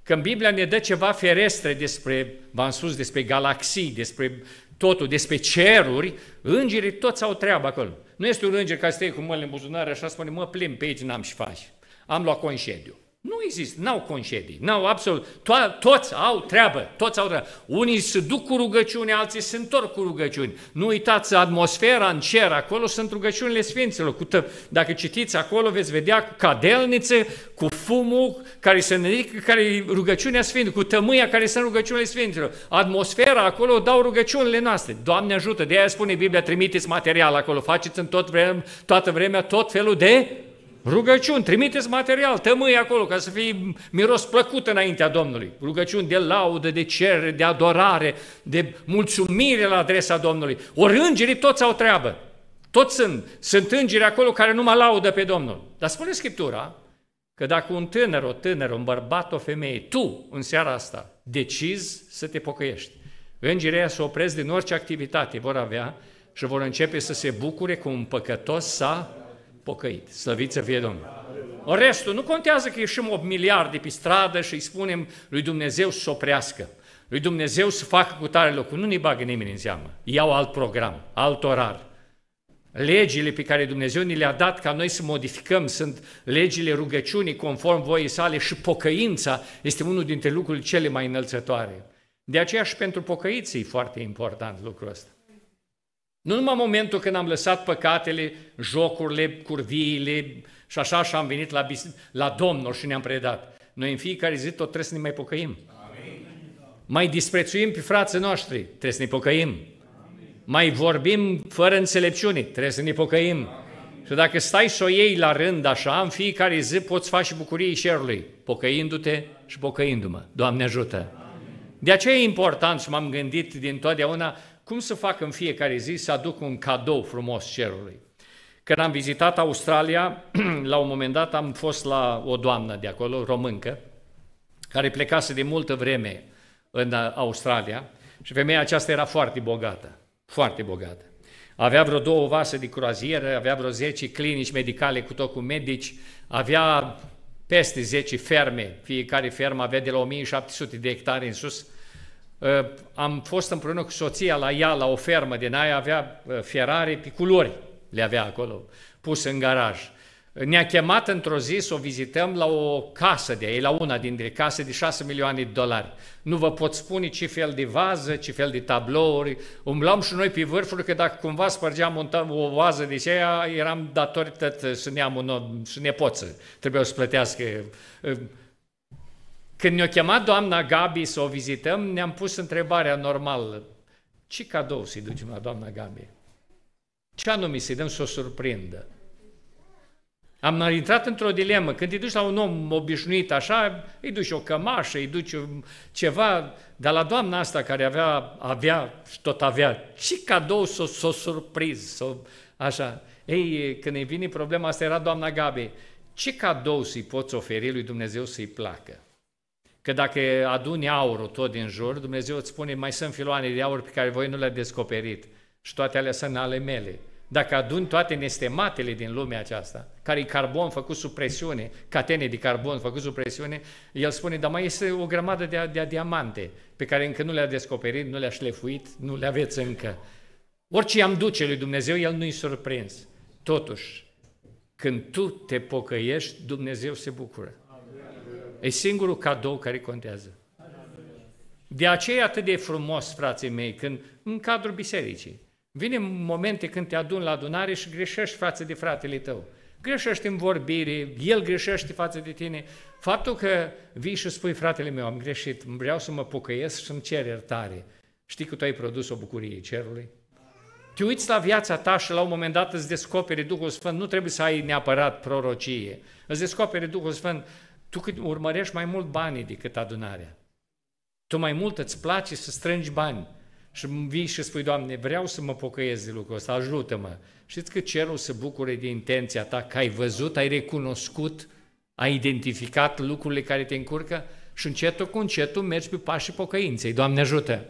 Când Biblia ne dă ceva ferestre despre, v-am spus, despre galaxii, despre totul, despre ceruri, îngerii toți au treabă acolo. Nu este un înger care stă cu mâinile în buzunare așa spune, mă plim pe aici, n-am și faci. Am luat concediu. Nu există, n-au concedii, n-au absolut, to- toți au treabă, toți au treabă. Unii se duc cu rugăciune, alții se întorc cu rugăciuni. Nu uitați, atmosfera în cer, acolo sunt rugăciunile Sfinților. Cu tă- dacă citiți acolo, veți vedea cu cadelnițe, cu fumul care se ridică, care e rugăciunea Sfinților, cu tămâia care sunt rugăciunile Sfinților. Atmosfera acolo o dau rugăciunile noastre. Doamne ajută, de aia spune Biblia, trimiteți material acolo, faceți în tot vrem, toată vremea tot felul de Rugăciuni, trimiteți material, tămâi acolo ca să fie miros plăcut înaintea Domnului. Rugăciuni de laudă, de cerere, de adorare, de mulțumire la adresa Domnului. Ori îngerii toți au treabă. Toți sunt. Sunt îngeri acolo care nu mă laudă pe Domnul. Dar spune Scriptura că dacă un tânăr, o tânără, un bărbat, o femeie, tu în seara asta decizi să te pocăiești, îngerii să se opresc din orice activitate vor avea și vor începe să se bucure cu un păcătos s pocăit. Slăvit să fie Domnul! O restul, nu contează că ieșim 8 miliarde pe stradă și îi spunem lui Dumnezeu să oprească, lui Dumnezeu să facă cu tare locul. Nu ne bagă nimeni în seamă. Iau alt program, alt orar. Legile pe care Dumnezeu ni le-a dat ca noi să modificăm sunt legile rugăciunii conform voii sale și pocăința este unul dintre lucrurile cele mai înălțătoare. De aceea și pentru pocăiții e foarte important lucrul ăsta. Nu numai momentul când am lăsat păcatele, jocurile, curviile și așa și am venit la, la Domnul și ne-am predat. Noi în fiecare zi tot trebuie să ne mai pocăim. Amin. Mai disprețuim pe frații noștri, trebuie să ne pocăim. Amin. Mai vorbim fără înțelepciune, trebuie să ne pocăim. Amin. Și dacă stai și o iei la rând așa, în fiecare zi poți face bucurie șerului, pocăindu-te și pocăindu-mă. Doamne ajută! Amin. De aceea e important și m-am gândit din totdeauna cum să fac în fiecare zi să aduc un cadou frumos cerului? Când am vizitat Australia, la un moment dat am fost la o doamnă de acolo, româncă, care plecase de multă vreme în Australia și femeia aceasta era foarte bogată, foarte bogată. Avea vreo două vase de croazieră, avea vreo 10 clinici medicale cu tot cu medici, avea peste 10 ferme, fiecare fermă avea de la 1700 de hectare în sus, Ă, am fost împreună cu soția la ea, la o fermă din aia, avea ă, pe culori, le avea acolo, pus în garaj. Ne-a chemat într-o zi să o vizităm la o casă de ei, la una dintre case de 6 milioane de dolari. Nu vă pot spune ce fel de vază, ce fel de tablouri. Umblam și noi pe vârful că dacă cumva spărgeam un, o vază de aceea, eram ne am, un om, să nepoță. Trebuie să plătească ă, când ne-a chemat doamna Gabi să o vizităm, ne-am pus întrebarea normală. Ce cadou să-i ducem la doamna Gabi? Ce anume să-i dăm să o surprindă? Am intrat într-o dilemă. Când îi duci la un om obișnuit așa, îi duci o cămașă, îi duci ceva, dar la doamna asta care avea, avea și tot avea, ce cadou să o s surpriz, s-o, așa. Ei, când îi vine problema asta, era doamna Gabi, ce cadou să-i poți oferi lui Dumnezeu să-i placă? Că dacă aduni aurul tot din jur, Dumnezeu îți spune, mai sunt filoane de aur pe care voi nu le-ați descoperit și toate alea sunt ale mele. Dacă aduni toate nestematele din lumea aceasta, care e carbon făcut sub presiune, catene de carbon făcut sub presiune, el spune, dar mai este o grămadă de, de diamante pe care încă nu le-a descoperit, nu le-a șlefuit, nu le aveți încă. Orice am duce lui Dumnezeu, el nu-i surprins. Totuși, când tu te pocăiești, Dumnezeu se bucură. E singurul cadou care contează. De aceea atât de frumos, frații mei, când în cadrul bisericii. Vine momente când te adun la adunare și greșești față de fratele tău. Greșești în vorbire, el greșește față de tine. Faptul că vii și spui, fratele meu, am greșit, vreau să mă pocăiesc și să-mi cer iertare. Știi că tu ai produs o bucurie cerului? Te uiți la viața ta și la un moment dat îți descoperi Duhul Sfânt, nu trebuie să ai neapărat prorocie. Îți descoperi Duhul Sfânt, tu urmărești mai mult banii decât adunarea. Tu mai mult îți place să strângi bani și vii și spui, Doamne, vreau să mă pocăiesc de lucrul ăsta, ajută-mă. Știți că cerul se bucure de intenția ta, că ai văzut, ai recunoscut, ai identificat lucrurile care te încurcă și încetul cu încetul mergi pe pașii pocăinței. Doamne ajută!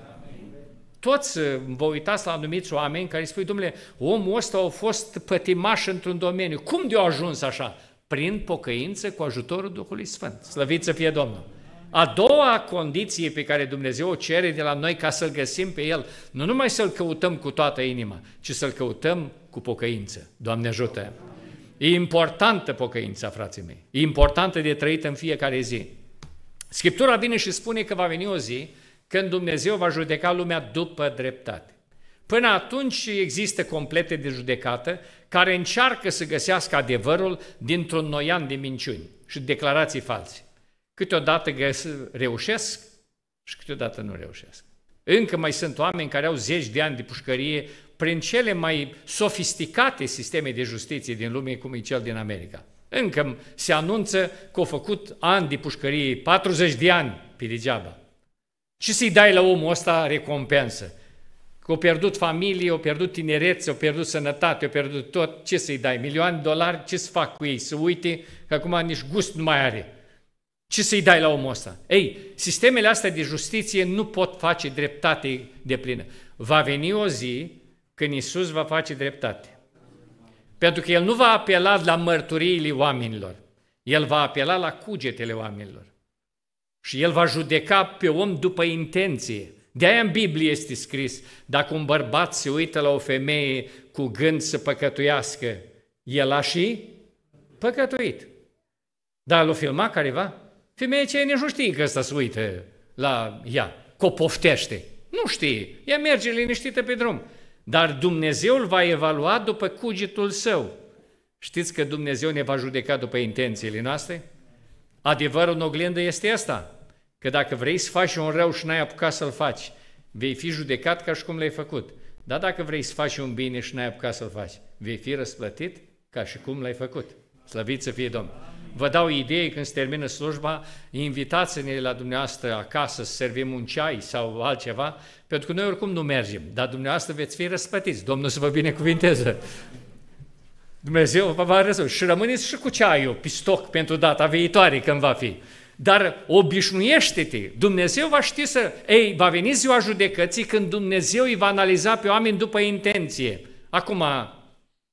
Toți uh, vă uitați la anumiți oameni care spui, domnule, omul ăsta a fost pătimaș într-un domeniu, cum de-a ajuns așa? prin pocăință cu ajutorul Duhului Sfânt. Slăvit să fie Domnul! A doua condiție pe care Dumnezeu o cere de la noi ca să-L găsim pe El, nu numai să-L căutăm cu toată inima, ci să-L căutăm cu pocăință. Doamne ajută! E importantă pocăința, frații mei. E importantă de trăit în fiecare zi. Scriptura vine și spune că va veni o zi când Dumnezeu va judeca lumea după dreptate. Până atunci există complete de judecată care încearcă să găsească adevărul dintr-un noian de minciuni și declarații false. Câteodată găs- reușesc și câteodată nu reușesc. Încă mai sunt oameni care au zeci de ani de pușcărie prin cele mai sofisticate sisteme de justiție din lume, cum e cel din America. Încă se anunță că au făcut ani de pușcărie, 40 de ani pe degeaba. Și să-i dai la omul ăsta recompensă? Că au pierdut familie, au pierdut tinerețe, au pierdut sănătate, au pierdut tot. Ce să-i dai? Milioane de dolari? Ce să fac cu ei? Să uite că acum nici gust nu mai are. Ce să-i dai la omul ăsta? Ei, sistemele astea de justiție nu pot face dreptate de plină. Va veni o zi când Isus va face dreptate. Pentru că El nu va apela la mărturiile oamenilor. El va apela la cugetele oamenilor. Și El va judeca pe om după intenție. De-aia în Biblie este scris, dacă un bărbat se uită la o femeie cu gând să păcătuiască, el a și păcătuit. Dar l-a filmat careva? Femeia ce nici nu știe că ăsta se uită la ea, că o poftește. Nu știe, ea merge liniștită pe drum. Dar Dumnezeu îl va evalua după cugetul său. Știți că Dumnezeu ne va judeca după intențiile noastre? Adevărul în oglindă este asta. Că dacă vrei să faci un rău și n-ai apucat să-l faci, vei fi judecat ca și cum l-ai făcut. Dar dacă vrei să faci un bine și n-ai apucat să-l faci, vei fi răsplătit ca și cum l-ai făcut. Slăvit să fie Domnul! Vă dau idei când se termină slujba, invitați-ne la dumneavoastră acasă să servim un ceai sau altceva, pentru că noi oricum nu mergem, dar dumneavoastră veți fi răspătiți. Domnul să vă binecuvinteze! Dumnezeu vă va răzut. Și rămâneți și cu ceaiul, pistoc pentru data viitoare când va fi. Dar obișnuiește-te, Dumnezeu va ști să... Ei, va veni ziua judecății când Dumnezeu îi va analiza pe oameni după intenție. Acum,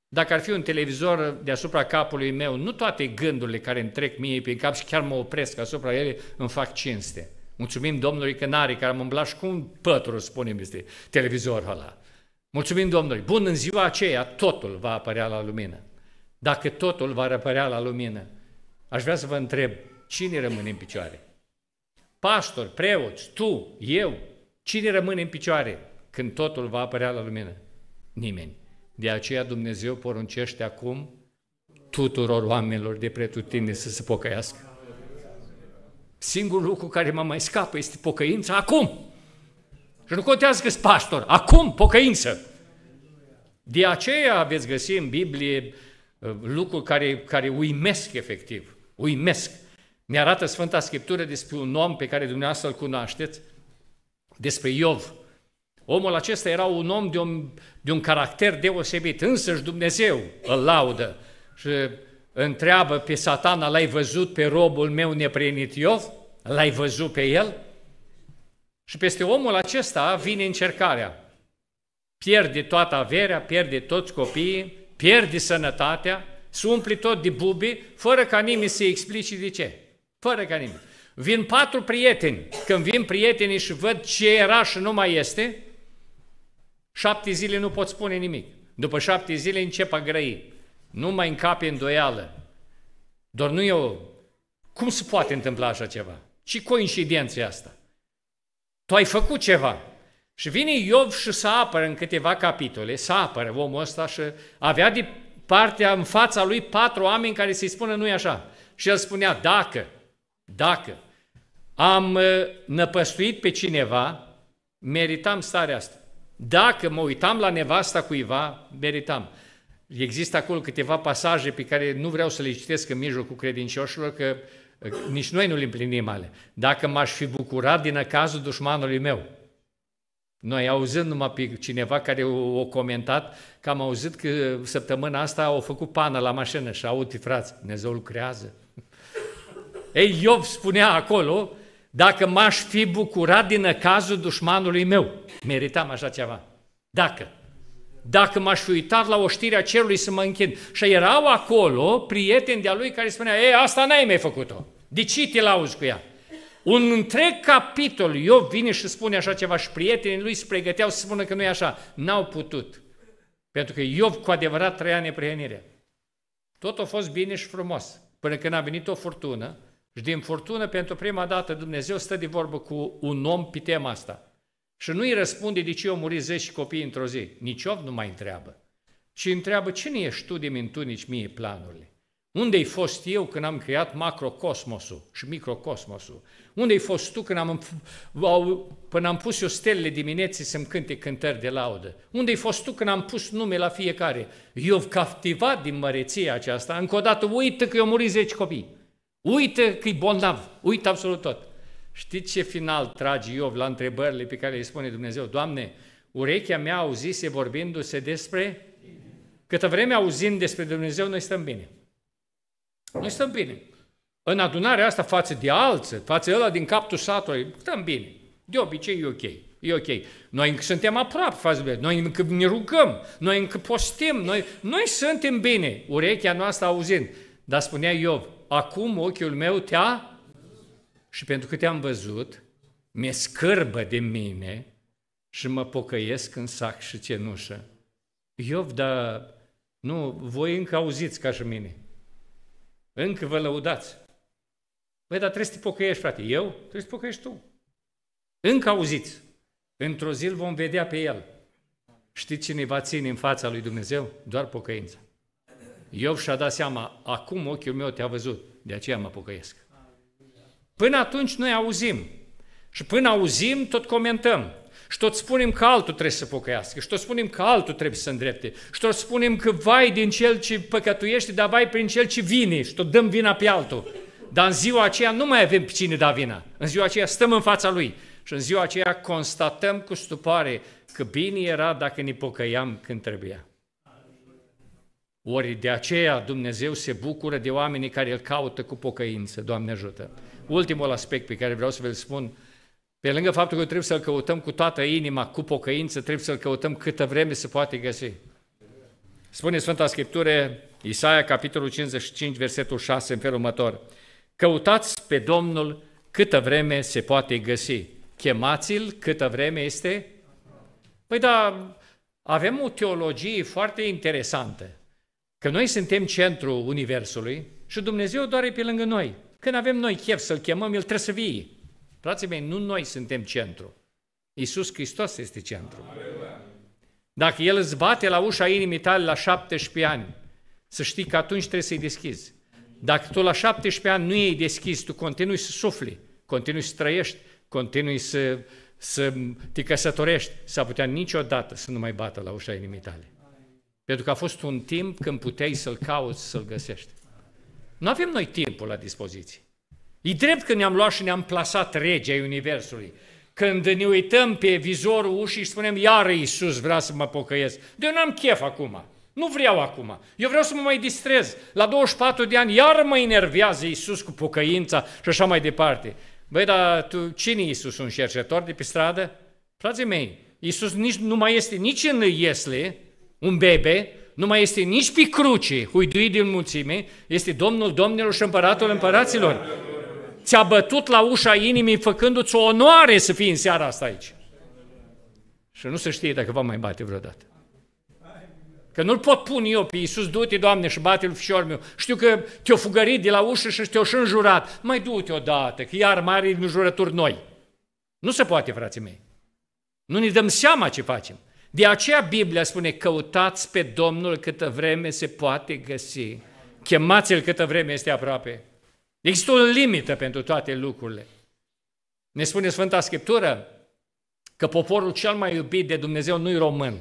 dacă ar fi un televizor deasupra capului meu, nu toate gândurile care îmi trec mie prin cap și chiar mă opresc asupra ele, îmi fac cinste. Mulțumim Domnului că n-are, care am îmblat și cu un pătru, spunem, este televizorul ăla. Mulțumim Domnului. Bun, în ziua aceea totul va apărea la lumină. Dacă totul va apărea la lumină, aș vrea să vă întreb, Cine rămâne în picioare? Pastor, preoți, tu, eu, cine rămâne în picioare când totul va apărea la lumină? Nimeni. De aceea Dumnezeu poruncește acum tuturor oamenilor de pretutine să se pocăiască. Singurul lucru care mă mai scapă este pocăința acum. Și nu contează că pastor, acum pocăință. De aceea veți găsi în Biblie uh, lucruri care, care uimesc efectiv, uimesc. Ne arată Sfânta Scriptură despre un om pe care dumneavoastră îl cunoașteți, despre Iov. Omul acesta era un om de un, de un caracter deosebit, însăși Dumnezeu îl laudă și întreabă pe satana, l-ai văzut pe robul meu neprienit Iov? L-ai văzut pe el? Și peste omul acesta vine încercarea. Pierde toată averea, pierde toți copiii, pierde sănătatea, se umple tot de bubi, fără ca nimeni să explice de ce. Fără ca nimeni. Vin patru prieteni. Când vin prietenii și văd ce era și nu mai este, șapte zile nu pot spune nimic. După șapte zile încep a grăi. Nu mai încape îndoială. Doar nu eu. Cum se poate întâmpla așa ceva? Ce coincidență e asta? Tu ai făcut ceva. Și vine Iov și se apără în câteva capitole, se apără omul ăsta și avea de partea în fața lui patru oameni care se i spună nu-i așa. Și el spunea, dacă, dacă am uh, năpăstuit pe cineva, meritam starea asta. Dacă mă uitam la nevasta cuiva, meritam. Există acolo câteva pasaje pe care nu vreau să le citesc în mijlocul credincioșilor, că uh, nici noi nu le împlinim ale. Dacă m-aș fi bucurat din cazul dușmanului meu, noi auzând numai pe cineva care o, comentat, că am auzit că săptămâna asta au făcut pană la mașină și aud, frați, Dumnezeu lucrează. Ei, Iov spunea acolo, dacă m-aș fi bucurat din cazul dușmanului meu, meritam așa ceva. Dacă. Dacă m-aș fi uitat la oștirea cerului să mă închin. Și erau acolo prieteni de-a lui care spunea, ei, asta n-ai mai făcut-o. De ce te lauzi cu ea? Un întreg capitol, Iov vine și spune așa ceva și prietenii lui se pregăteau să spună că nu e așa. N-au putut. Pentru că Iov cu adevărat trăia neprihănirea. Tot a fost bine și frumos, până când a venit o furtună și din furtună, pentru prima dată, Dumnezeu stă de vorbă cu un om pe tema asta. Și nu îi răspunde de ce au murit zeci copii într-o zi. Nici Iov nu mai întreabă. Ci întreabă, cine ești tu de mintunici mie planurile? Unde-ai fost eu când am creat macrocosmosul și microcosmosul? Unde-ai fost tu când am, au, până am pus eu stelele dimineții să-mi cânte cântări de laudă? Unde-ai fost tu când am pus nume la fiecare? Eu captivat din măreția aceasta, încă o dată uită că eu murit zeci copii. Uite că e bolnav, uite absolut tot. Știți ce final trage Iov la întrebările pe care le spune Dumnezeu? Doamne, urechea mea auzise vorbindu-se despre... Câtă vreme auzim despre Dumnezeu, noi stăm bine. Noi stăm bine. În adunarea asta față de alții, față ăla din capul satului, stăm bine. De obicei e ok. E ok. Noi încă suntem aproape față de noi încă ne rugăm, noi încă postim, noi, noi suntem bine, urechea noastră auzind. Dar spunea Iov, acum ochiul meu te-a... Și pentru că te-am văzut, mi-e scârbă de mine și mă pocăiesc în sac și cenușă. Iov, dar nu, voi încă auziți ca și mine. Încă vă lăudați. Băi, dar trebuie să te pocăiești, frate. Eu? Trebuie să te pocăiești tu. Încă auziți. Într-o zi vom vedea pe el. Știți cine va ține în fața lui Dumnezeu? Doar pocăința. Iov și-a dat seama, acum ochiul meu te-a văzut, de aceea mă pocăiesc. Până atunci noi auzim și până auzim tot comentăm și tot spunem că altul trebuie să pocăiască și tot spunem că altul trebuie să îndrepte și tot spunem că vai din cel ce păcătuiește, dar vai prin cel ce vine și tot dăm vina pe altul. Dar în ziua aceea nu mai avem pe cine da vina. În ziua aceea stăm în fața lui și în ziua aceea constatăm cu stupare că bine era dacă ne pocăiam când trebuia. Ori de aceea Dumnezeu se bucură de oamenii care îl caută cu pocăință, Doamne ajută. Ultimul aspect pe care vreau să vă l spun, pe lângă faptul că trebuie să-L căutăm cu toată inima, cu pocăință, trebuie să-L căutăm câtă vreme se poate găsi. Spune Sfânta Scriptură, Isaia, capitolul 55, versetul 6, în felul următor. Căutați pe Domnul câtă vreme se poate găsi. Chemați-L câtă vreme este... Păi da, avem o teologie foarte interesantă. Că noi suntem centrul Universului și Dumnezeu doar e pe lângă noi. Când avem noi chef să-L chemăm, El trebuie să vie. Frații mei, nu noi suntem centru. Iisus Hristos este centru. Dacă El îți bate la ușa inimii tale la 17 ani, să știi că atunci trebuie să-i deschizi. Dacă tu la 17 ani nu ei deschis, tu continui să sufli, continui să trăiești, continui să, să te căsătorești, s-ar putea niciodată să nu mai bată la ușa inimii tale. Pentru că a fost un timp când puteai să-l cauți, să-l găsești. Nu avem noi timpul la dispoziție. E drept că ne-am luat și ne-am plasat regi Universului. Când ne uităm pe vizorul ușii și spunem, iară Iisus vrea să mă pocăiesc. De eu n-am chef acum. Nu vreau acum. Eu vreau să mă mai distrez. La 24 de ani iar mă enervează Iisus cu pocăința și așa mai departe. Băi, dar tu, cine e Iisus? Un cercetor de pe stradă? Frații mei, Iisus nici, nu mai este nici în Iesle, un bebe, nu mai este nici pe cruce, huiduit din mulțime, este Domnul Domnilor și Împăratul Împăraților. Ți-a bătut la ușa inimii făcându-ți o onoare să fii în seara asta aici. Și nu se știe dacă va mai bate vreodată. Că nu-l pot pune eu pe Iisus, du-te, Doamne, și bate-l fișor meu. Știu că te-o fugărit de la ușă și te-o și înjurat. Mai du-te odată, că iar mari jurături noi. Nu se poate, frații mei. Nu ne dăm seama ce facem. De aceea Biblia spune, căutați pe Domnul câtă vreme se poate găsi. Chemați-L câtă vreme este aproape. Există o limită pentru toate lucrurile. Ne spune Sfânta Scriptură că poporul cel mai iubit de Dumnezeu nu-i român,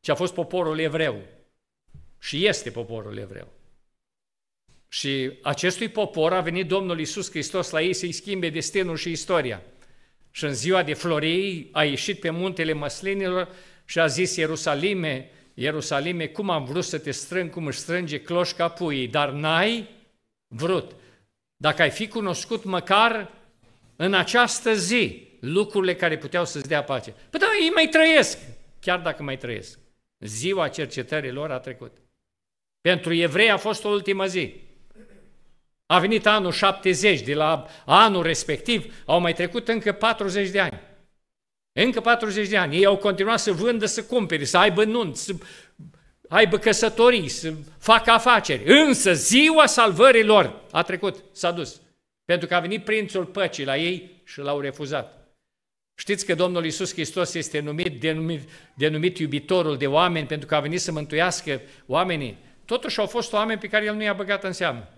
ci a fost poporul evreu. Și este poporul evreu. Și acestui popor a venit Domnul Isus Hristos la ei să-i schimbe destinul și istoria. Și în ziua de florii a ieșit pe muntele măslinilor și a zis Ierusalime, Ierusalime, cum am vrut să te strâng, cum își strânge cloșca puii, dar n-ai vrut. Dacă ai fi cunoscut măcar în această zi lucrurile care puteau să-ți dea pace. Păi da, ei mai trăiesc, chiar dacă mai trăiesc. Ziua cercetării lor a trecut. Pentru evrei a fost o ultimă zi. A venit anul 70, de la anul respectiv au mai trecut încă 40 de ani. Încă 40 de ani. Ei au continuat să vândă, să cumpere, să aibă nunți, să aibă căsătorii, să facă afaceri. Însă ziua salvării lor a trecut, s-a dus. Pentru că a venit prințul păcii la ei și l-au refuzat. Știți că Domnul Iisus Hristos este numit, denumit, denumit iubitorul de oameni pentru că a venit să mântuiască oamenii. Totuși au fost oameni pe care El nu i-a băgat în seamă.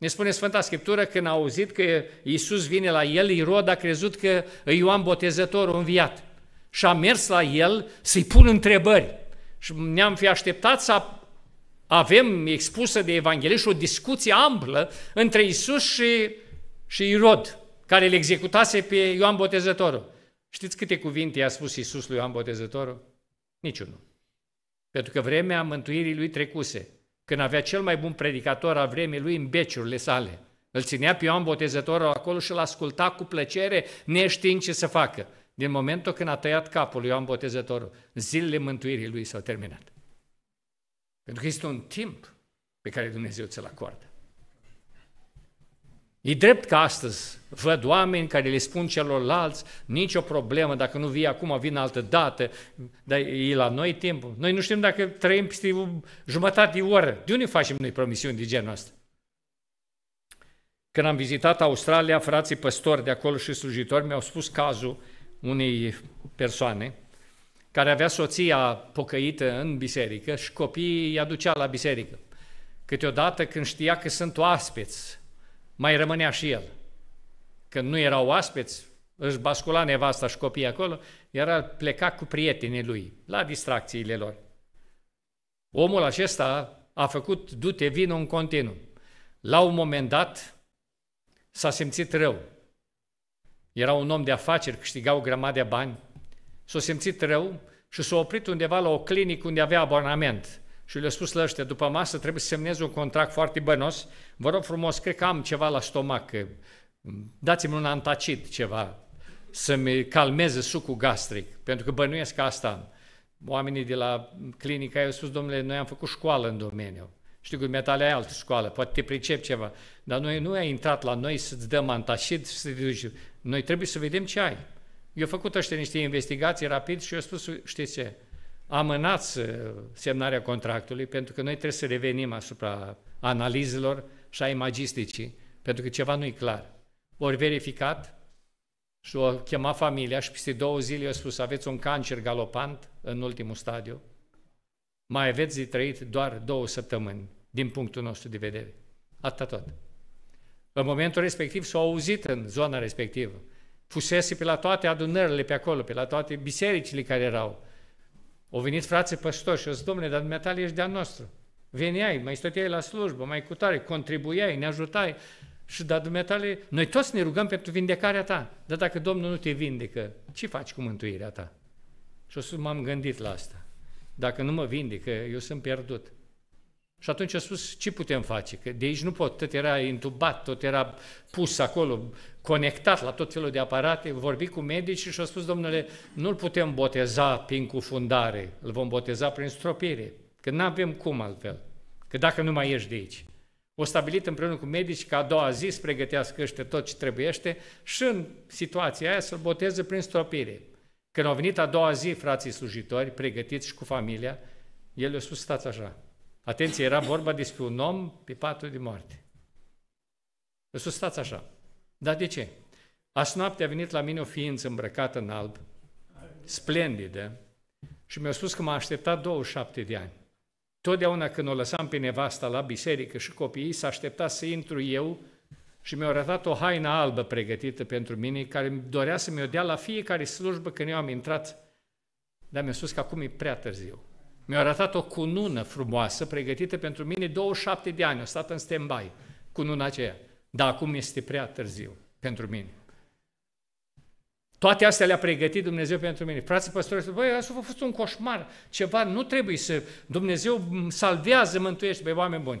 Ne spune Sfânta Scriptură când a auzit că Iisus vine la el, Irod a crezut că e Ioan Botezătorul înviat și a mers la el să-i pun întrebări. Și ne-am fi așteptat să avem expusă de evangeliști o discuție amplă între Isus și, și Irod, care îl executase pe Ioan Botezătorul. Știți câte cuvinte i-a spus Isus lui Ioan Botezătorul? Niciunul. Pentru că vremea mântuirii lui trecuse când avea cel mai bun predicator al vremii lui în beciurile sale. Îl ținea pe Ioan Botezătorul acolo și îl asculta cu plăcere, neștiind ce să facă. Din momentul când a tăiat capul lui Ioan Botezătorul, zilele mântuirii lui s-au terminat. Pentru că este un timp pe care Dumnezeu ți-l acordă. E drept că astăzi văd oameni care le spun celorlalți nicio problemă, dacă nu vii acum, vin altă dată, dar e la noi timpul. Noi nu știm dacă trăim peste jumătate de oră. De unde facem noi promisiuni de genul ăsta? Când am vizitat Australia, frații păstori de acolo și slujitori mi-au spus cazul unei persoane care avea soția pocăită în biserică și copiii îi aducea la biserică. Câteodată când știa că sunt oaspeți mai rămânea și el. Când nu erau oaspeți, își bascula nevasta și copiii acolo, era pleca cu prietenii lui, la distracțiile lor. Omul acesta a făcut dute vino în continuu. La un moment dat s-a simțit rău. Era un om de afaceri, câștiga o grămadă de bani. S-a simțit rău și s-a oprit undeva la o clinică unde avea abonament și le-a spus la ăștia, după masă trebuie să semnez un contract foarte bănos, vă rog frumos, cred că am ceva la stomac, mm, dați-mi un antacid ceva să-mi calmeze sucul gastric, pentru că bănuiesc că asta Oamenii de la clinică i-au spus, domnule, noi am făcut școală în domeniu. Știu că metalea e altă școală, poate te pricep ceva, dar noi nu ai intrat la noi să-ți dăm antacid să te duci. Noi trebuie să vedem ce ai. Eu făcut ăștia niște investigații rapid și eu spus, știți ce, amânați semnarea contractului, pentru că noi trebuie să revenim asupra analizelor și a imagisticii, pentru că ceva nu e clar. Ori verificat și o chema familia și peste două zile i-a spus aveți un cancer galopant în ultimul stadiu, mai aveți de trăit doar două săptămâni, din punctul nostru de vedere. Atât tot. În momentul respectiv s-au auzit în zona respectivă. Fusese pe la toate adunările pe acolo, pe la toate bisericile care erau o venit frații păstoși și o zis, domnule, dar dumneata ești de-a nostru. Veneai, mai stăteai la slujbă, mai cutare, contribuiai, ne ajutai. Și da, dumneatale, noi toți ne rugăm pentru vindecarea ta. Dar dacă Domnul nu te vindecă, ce faci cu mântuirea ta? Și o să m-am gândit la asta. Dacă nu mă vindecă, eu sunt pierdut. Și atunci a spus, ce putem face? Că de aici nu pot, tot era intubat, tot era pus acolo, conectat la tot felul de aparate, vorbi cu medici și a spus, domnule, nu-l putem boteza prin cufundare, îl vom boteza prin stropire, că nu avem cum altfel, că dacă nu mai ieși de aici. O stabilit împreună cu medici că a doua zi să pregătească ăștia tot ce trebuiește și în situația aia să-l boteze prin stropire. Când au venit a doua zi frații slujitori, pregătiți și cu familia, el le-a spus, stați așa, Atenție, era vorba despre un om pe patul de moarte. Iisus, stați așa. Dar de ce? Azi noapte a venit la mine o ființă îmbrăcată în alb, splendidă, și mi-a spus că m-a așteptat 27 de ani. Totdeauna când o lăsam pe nevasta la biserică și copiii, s-a așteptat să intru eu și mi-a arătat o haină albă pregătită pentru mine, care dorea să mi-o dea la fiecare slujbă când eu am intrat, dar mi-a spus că acum e prea târziu. Mi-a arătat o cunună frumoasă, pregătită pentru mine, 27 de ani, a stat în stand-by, cununa aceea. Dar acum este prea târziu pentru mine. Toate astea le-a pregătit Dumnezeu pentru mine. Frații păstori băi, asta a fost un coșmar, ceva, nu trebuie să... Dumnezeu salvează, mântuiește pe oameni buni.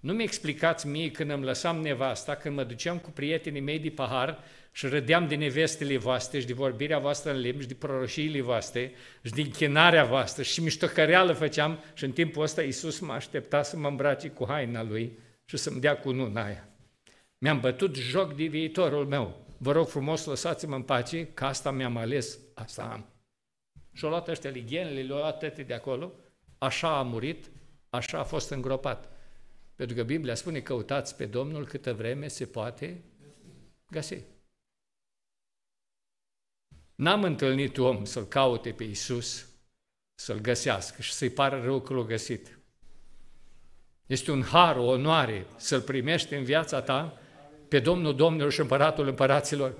Nu mi explicați mie când îmi lăsam nevasta, când mă duceam cu prietenii mei de pahar, și râdeam de nevestele voastre și de vorbirea voastră în limbi și de proroșiile voastre și de închinarea voastră și miștocăreală făceam și în timpul ăsta Iisus mă aștepta să mă îmbrace cu haina Lui și să-mi dea cu nuna aia. Mi-am bătut joc de viitorul meu. Vă rog frumos, lăsați-mă în pace, că asta mi-am ales, asta am. Și-o luat ăștia lighenele, le au luat tăte de acolo, așa a murit, așa a fost îngropat. Pentru că Biblia spune, căutați pe Domnul câtă vreme se poate găsi. N-am întâlnit om să-L caute pe Iisus, să-L găsească și să-i pară rău că l-a găsit. Este un har, o onoare să-L primești în viața ta pe Domnul Domnilor și Împăratul Împăraților.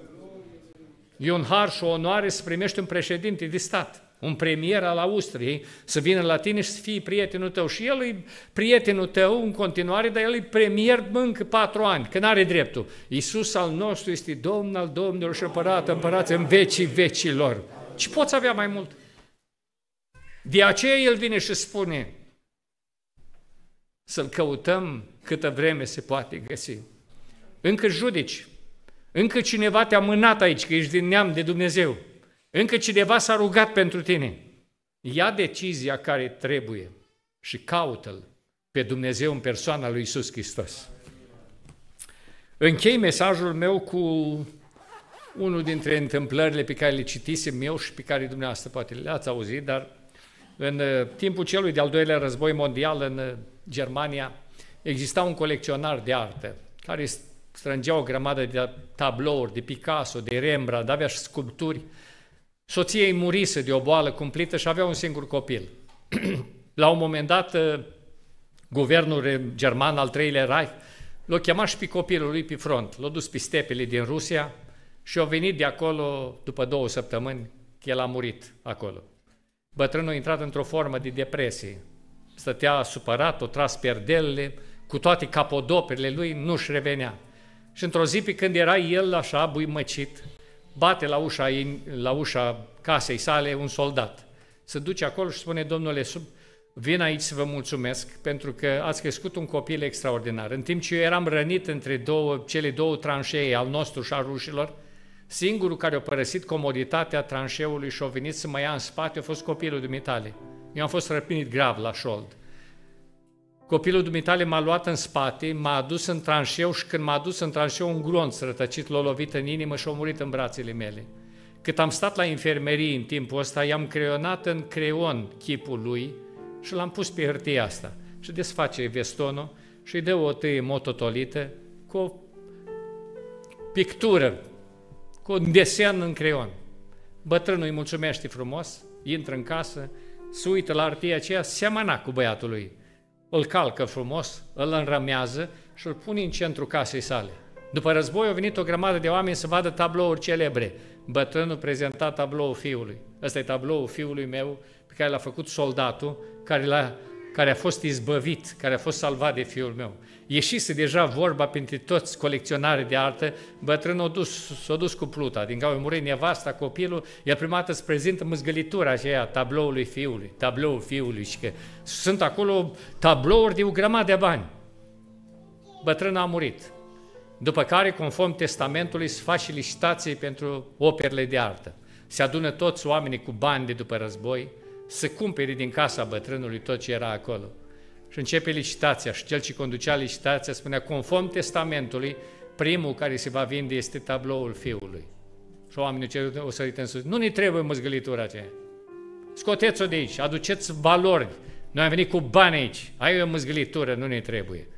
E un har și o onoare să primești un președinte de stat un premier al Austriei, să vină la tine și să fie prietenul tău. Și el e prietenul tău în continuare, dar el e premier încă patru ani, că n-are dreptul. Iisus al nostru este Domn al Domnilor și Împărat, împărat în vecii vecilor. Ce poți avea mai mult? De aceea el vine și spune să-l căutăm câtă vreme se poate găsi. Încă judici, încă cineva te-a mânat aici, că ești din neam de Dumnezeu. Încă cineva s-a rugat pentru tine. Ia decizia care trebuie și caută-L pe Dumnezeu în persoana lui Iisus Hristos. Închei mesajul meu cu unul dintre întâmplările pe care le citisem eu și pe care dumneavoastră poate le-ați auzit, dar în uh, timpul celui de-al doilea război mondial în uh, Germania exista un colecționar de artă care strângea o grămadă de tablouri, de Picasso, de Rembrandt, avea și sculpturi soției murise de o boală cumplită și avea un singur copil. La un moment dat, uh, guvernul german al treilea Reich l-a chemat și pe copilul lui pe front, l-a dus pe stepele din Rusia și a venit de acolo după două săptămâni, că el a murit acolo. Bătrânul a intrat într-o formă de depresie, stătea supărat, o tras perdelele, cu toate capodoperile lui nu-și revenea. Și într-o zi, pe când era el așa, buimăcit, bate la ușa, la ușa casei sale un soldat. Se duce acolo și spune, domnule, sub, vin aici să vă mulțumesc pentru că ați crescut un copil extraordinar. În timp ce eu eram rănit între două, cele două tranșee, al nostru și a rușilor, singurul care a părăsit comoditatea tranșeului și a venit să mă ia în spate a fost copilul dumitale. Eu am fost răpinit grav la șold. Copilul dumitale m-a luat în spate, m-a adus în tranșeu și când m-a adus în tranșeu un glonț rătăcit l-a lovit în inimă și a murit în brațele mele. Cât am stat la infermerie în timpul ăsta, i-am creionat în creon chipul lui și l-am pus pe hârtie asta. Și desface vestonul și îi dă o tăie mototolită cu o pictură, cu un desen în creon. Bătrânul îi mulțumește frumos, intră în casă, se uită la hârtie aceea, seamănă cu băiatul lui. Îl calcă frumos, îl înrămează și îl pune în centru casei sale. După război au venit o grămadă de oameni să vadă tablouri celebre. Bătrânul prezenta tabloul fiului. Ăsta e tabloul fiului meu pe care l-a făcut soldatul, care l-a care a fost izbăvit, care a fost salvat de fiul meu. Ieșise deja vorba printre toți colecționare de artă, bătrânul dus, s-a dus cu pluta, din cauza murit nevasta, copilul, el prima dată îți prezintă mâzgălitura aceea, tabloului fiului, tabloul fiului și că sunt acolo tablouri de o grămadă de bani. Bătrânul a murit. După care, conform testamentului, se face licitație pentru operele de artă. Se adună toți oamenii cu bani de după război, să cumpere din casa bătrânului tot ce era acolo. Și începe licitația și cel ce conducea licitația spunea, conform testamentului, primul care se va vinde este tabloul fiului. Și oamenii ce o sărit în sus, nu ne trebuie măzgălitura aceea. Scoteți-o de aici, aduceți valori. Noi am venit cu bani aici, ai o măzgălitură, nu ne trebuie.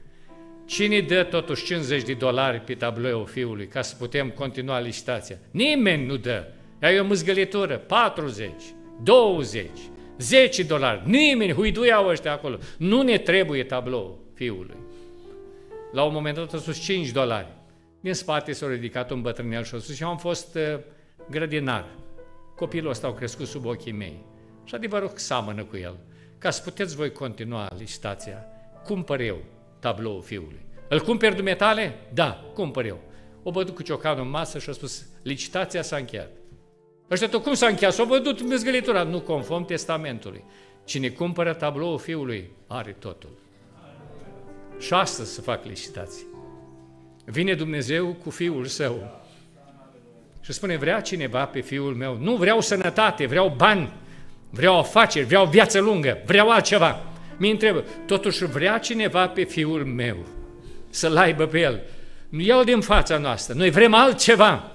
Cine dă totuși 50 de dolari pe tabloul fiului ca să putem continua licitația? Nimeni nu dă. Ai o măzgălitură, 40, 20, 10 dolari. Nimeni, huiduiau ăștia acolo. Nu ne trebuie tablou fiului. La un moment dat a spus 5 dolari. Din spate s-a ridicat un bătrânel și a spus, și am fost uh, grădinar. Copilul ăsta au crescut sub ochii mei. Și adevărul că seamănă cu el. Ca să puteți voi continua licitația, cumpăr eu tabloul fiului. Îl cumperi dumetale? Da, cumpăr eu. O bătut cu ciocanul în masă și a spus, licitația s-a încheiat. Ăștia tot cum s-a încheiat? S-a vădut mezgălitura. Nu conform testamentului. Cine cumpără tabloul fiului, are totul. Și astăzi se fac licitații. Vine Dumnezeu cu fiul său. Și spune, vrea cineva pe fiul meu? Nu, vreau sănătate, vreau bani, vreau afaceri, vreau viață lungă, vreau altceva. Mi întrebă, totuși vrea cineva pe fiul meu să-l aibă pe el. Nu iau din fața noastră, noi vrem altceva.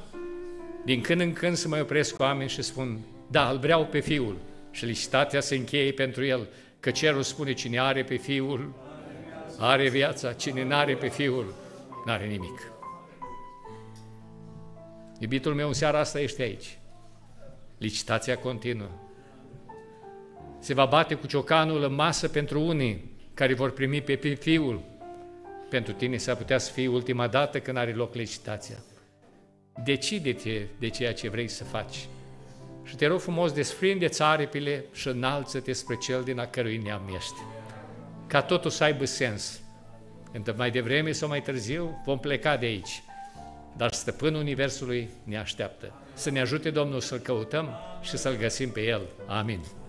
Din când în când se mai opresc oameni și spun, da, îl vreau pe Fiul și licitatea se încheie pentru el, că cerul spune cine are pe Fiul, are viața, cine nu are pe Fiul, n-are nimic. Iubitul meu, în seara asta ești aici. Licitația continuă. Se va bate cu ciocanul în masă pentru unii care vor primi pe Fiul. Pentru tine s-ar putea să fie ultima dată când are loc licitația. Decide-te de ceea ce vrei să faci. Și te rog frumos, desprinde-ți aripile și înalță-te spre cel din a cărui neam ești. Ca totul să aibă sens. Între mai devreme sau mai târziu vom pleca de aici. Dar stăpânul Universului ne așteaptă. Să ne ajute Domnul să-L căutăm și să-L găsim pe El. Amin.